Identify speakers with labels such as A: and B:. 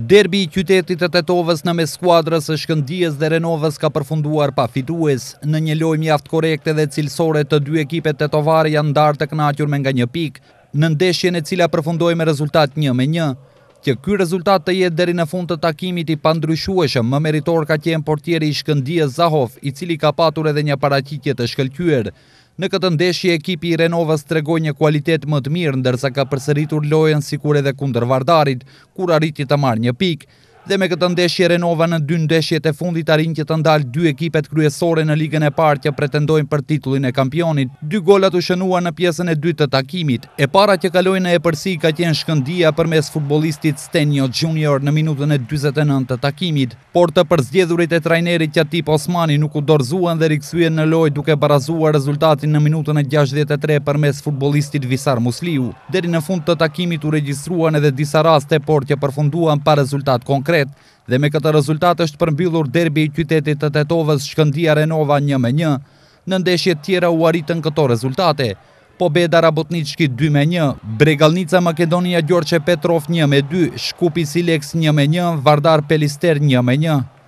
A: Derbi i qytetit të tetovës në mes skuadrës e shkëndijës dhe renovës ka përfunduar pa fitues. Në një loj mjaft korekte dhe cilësore të dy ekipet tetovare janë darë të knatjur me nga një pikë, në ndeshjen e cila përfundoj me rezultat një me një që ky rezultat të jetë deri në fund të takimit i pandryshueshëm, më meritor ka qenë portieri i Shkëndijës Zahov, i cili ka patur edhe një paraqitje të shkëlqyer. Në këtë ndeshje ekipi i Renovës tregoi një cilësi më të mirë ndërsa ka përsëritur lojën sikur edhe kundër Vardarit, kur arriti të marrë një pikë. Dhe me këtë ndeshje Renova në dy ndeshje të fundit arin që të ndalë dy ekipet kryesore në ligën e parë që pretendojnë për titullin e kampionit. Dy gollat u shënua në pjesën e dy të takimit. E para që kalojnë e e përsi ka qenë shkëndia për mes futbolistit Stenjo Junior në minutën e 29 të takimit. Por të përzgjedhurit e trajnerit që tip Osmani nuk u dorzuan dhe rikësujen në loj duke barazua rezultatin në minutën e 63 për mes futbolistit Visar Musliu. Deri në fund të takimit u regjistruan edhe disa raste por që përfunduan pa rezultat konkret konkret dhe me këtë rezultat është përmbyllur derbi i qytetit të Tetovës Shkëndia Renova 1-1. Në ndeshjet tjera u arritën këto rezultate, po Beda Rabotnički 2-1, Bregalnica Makedonia Gjorqe Petrov 1-2, Shkupi Sileks 1-1, Vardar Pelister 1-1.